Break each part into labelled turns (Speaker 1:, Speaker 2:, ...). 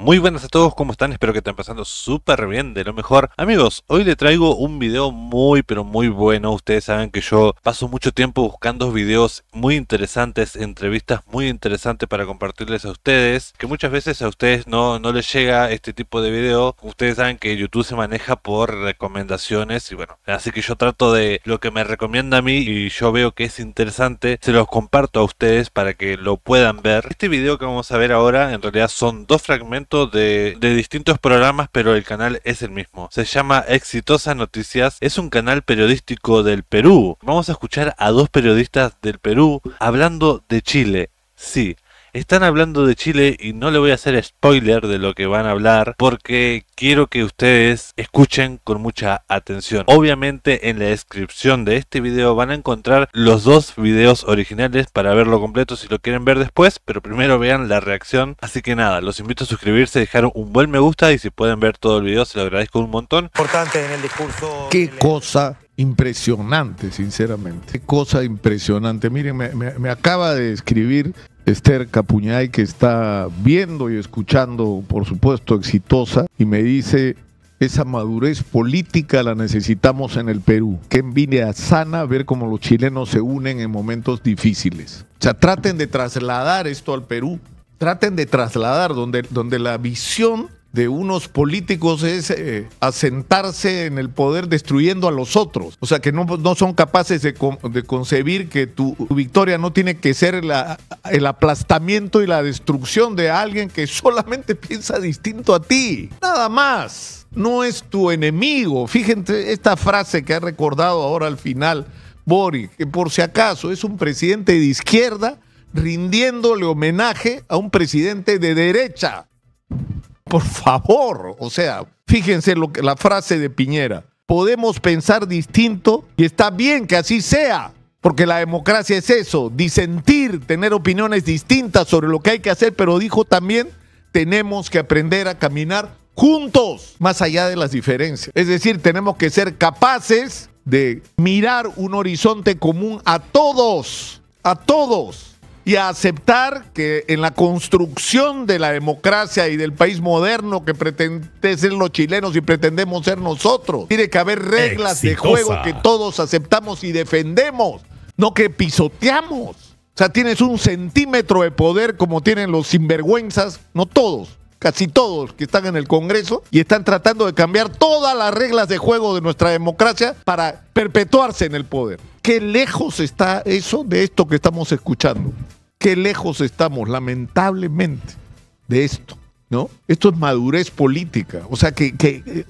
Speaker 1: Muy buenas a todos, ¿cómo están? Espero que estén pasando súper bien, de lo mejor. Amigos, hoy les traigo un video muy pero muy bueno. Ustedes saben que yo paso mucho tiempo buscando videos muy interesantes, entrevistas muy interesantes para compartirles a ustedes. Que muchas veces a ustedes no, no les llega este tipo de video. Ustedes saben que YouTube se maneja por recomendaciones y bueno, así que yo trato de lo que me recomienda a mí y yo veo que es interesante, se los comparto a ustedes para que lo puedan ver. Este video que vamos a ver ahora en realidad son dos fragmentos de, de distintos programas, pero el canal es el mismo. Se llama Exitosa Noticias, es un canal periodístico del Perú. Vamos a escuchar a dos periodistas del Perú hablando de Chile. Sí, están hablando de Chile y no le voy a hacer spoiler de lo que van a hablar porque quiero que ustedes escuchen con mucha atención. Obviamente en la descripción de este video van a encontrar los dos videos originales para verlo completo si lo quieren ver después, pero primero vean la reacción. Así que nada, los invito a suscribirse, dejar un buen me gusta y si pueden ver todo el video se lo agradezco un montón. Importante
Speaker 2: en el discurso. Qué cosa impresionante, sinceramente. Qué cosa impresionante. Miren, me, me acaba de escribir Esther Capuñay, que está viendo y escuchando, por supuesto, exitosa, y me dice, esa madurez política la necesitamos en el Perú. Que a sana ver cómo los chilenos se unen en momentos difíciles. O sea, traten de trasladar esto al Perú. Traten de trasladar donde, donde la visión de unos políticos es eh, asentarse en el poder destruyendo a los otros. O sea, que no, son capaces de, concebir que tu, victoria no tiene que ser el aplastamiento y la destrucción de alguien que solamente piensa distinto a ti. Nada más. No es tu enemigo. Fíjense esta frase que ha recordado ahora al final Boris, que por si acaso es un presidente de izquierda rindiéndole homenaje a un presidente de derecha. Por favor, o sea, fíjense lo que, la frase de Piñera. Podemos pensar distinto y está bien que así sea, porque la democracia es eso, disentir, tener opiniones distintas sobre lo que hay que hacer, pero dijo también, tenemos que aprender a caminar juntos, más allá de las diferencias. Es decir, tenemos que ser capaces de mirar un horizonte común a todos, a todos y a aceptar que en la construcción de la democracia y del país moderno que pretende ser los chilenos y pretendemos ser nosotros, tiene que haber reglas de juego que todos aceptamos y defendemos, no que pisoteamos. O sea, tienes un centímetro de poder como tienen los sinvergüenzas, no todos, casi todos que están en el Congreso y están tratando de cambiar todas las reglas de juego de nuestra democracia para perpetuarse en el poder. Qué lejos está eso de esto que estamos escuchando qué lejos estamos, lamentablemente, de esto, ¿no? Esto es madurez política. O sea, que, que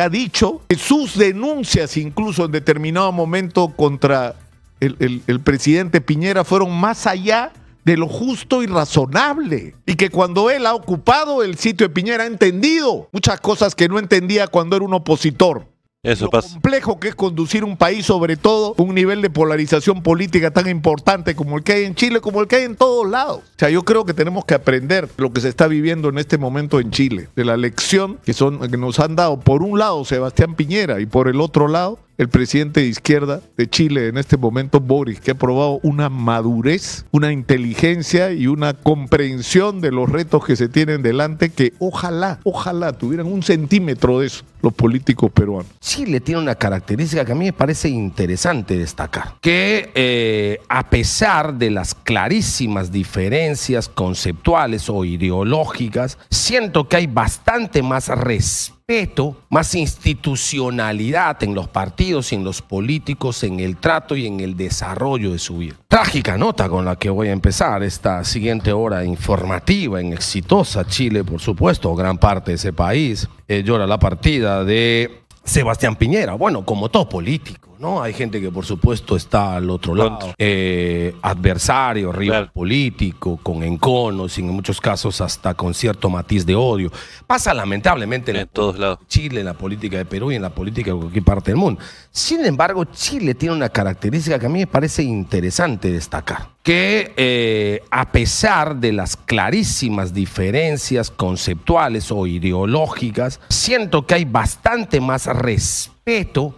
Speaker 2: ha dicho que sus denuncias, incluso en determinado momento contra el, el presidente Piñera, fueron más allá de lo justo y razonable. Y que cuando él ha ocupado el sitio de Piñera ha entendido muchas cosas que no entendía cuando era un opositor. Eso lo complejo que es conducir un país, sobre todo un nivel de polarización política tan importante como el que hay en Chile, como el que hay en todos lados. O sea, yo creo que tenemos que aprender lo que se está viviendo en este momento en Chile, de la lección que, son, que nos han dado, por un lado, Sebastián Piñera y por el otro lado, el presidente de izquierda de Chile en este momento, Boris, que ha probado una madurez, una inteligencia y una comprensión de los retos que se tienen delante que ojalá, ojalá tuvieran un centímetro de eso los políticos peruanos. Chile
Speaker 3: tiene una característica que a mí me parece interesante destacar, que eh, a pesar de las clarísimas diferencias conceptuales o ideológicas, siento que hay bastante más res. Esto, más institucionalidad en los partidos y en los políticos, en el trato y en el desarrollo de su vida. Trágica nota con la que voy a empezar esta siguiente hora informativa en exitosa Chile, por supuesto, gran parte de ese país. Eh, llora la partida de Sebastián Piñera, bueno, como todo político ¿no? Hay gente que por supuesto está al otro lado, eh, adversario, rival político, con enconos y en muchos casos hasta con cierto matiz de odio. Pasa lamentablemente en, todos lados. Chile, en la política de Perú y en la política de cualquier parte del mundo. Sin embargo, Chile tiene una característica que a mí me parece interesante destacar, que eh, a pesar de las clarísimas diferencias conceptuales o ideológicas, siento que hay bastante más res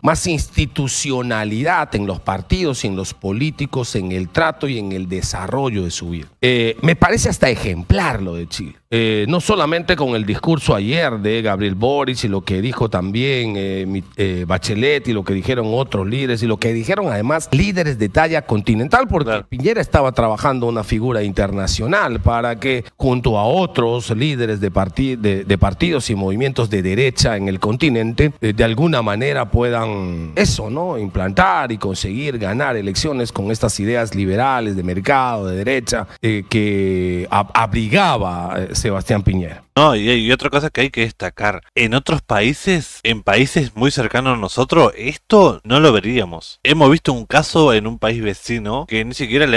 Speaker 3: más institucionalidad en los partidos y en los políticos, en el trato y en el desarrollo de su vida. Eh, me parece hasta ejemplar lo de Chile. Eh, no solamente con el discurso ayer de Gabriel Boris y lo que dijo también eh, eh, Bachelet y lo que dijeron otros líderes y lo que dijeron además líderes de talla continental, porque Piñera estaba trabajando una figura internacional para que junto a otros líderes de, de, partidos y movimientos de derecha en el continente, de alguna manera puedan eso, ¿no? Implantar y conseguir ganar elecciones con estas ideas liberales de mercado, de derecha, que abrigaba Sebastián Piñera.
Speaker 1: No, y, otra cosa que hay que destacar, en otros países, en países muy cercanos a nosotros, esto no lo veríamos. Hemos visto un caso en un país vecino que ni siquiera le,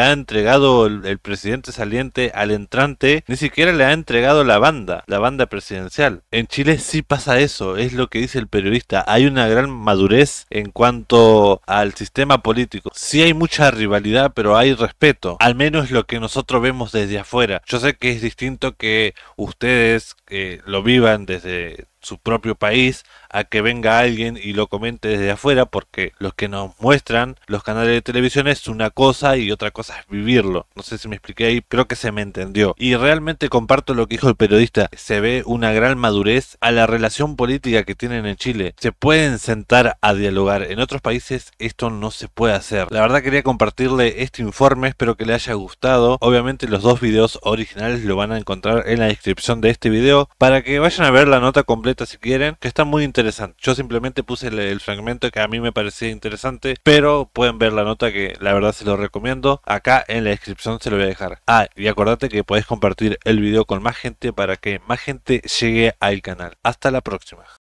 Speaker 1: ha entregado el, el presidente saliente al entrante, ni siquiera le ha entregado la banda, la banda presidencial. En Chile sí pasa eso, es lo que dice el periodista, hay una gran madurez en cuanto al sistema político. Sí hay mucha rivalidad, pero hay respeto, al menos lo que nosotros vemos desde afuera. Yo sé que es distinto que ustedes que lo vivan desde, su propio país a que venga alguien y lo comente desde afuera porque los que nos muestran los canales de televisión es una cosa y otra cosa es vivirlo. No sé si me expliqué ahí, creo que se me entendió. Y realmente comparto lo que dijo el periodista, se ve una gran madurez a la relación política que tienen en Chile. Se pueden sentar a dialogar, en otros países esto no se puede hacer. La verdad quería compartirle este informe, espero que le haya gustado. Obviamente los dos videos originales lo van a encontrar en la descripción de este video para que vayan a ver la nota completa si quieren, que está muy interesante. Yo simplemente puse el, fragmento que a mí me parecía interesante, pero pueden ver la nota que la verdad se lo recomiendo. Acá en la descripción se lo voy a dejar. Ah, y acordate que podés compartir el video con más gente para que más gente llegue al canal. Hasta la próxima.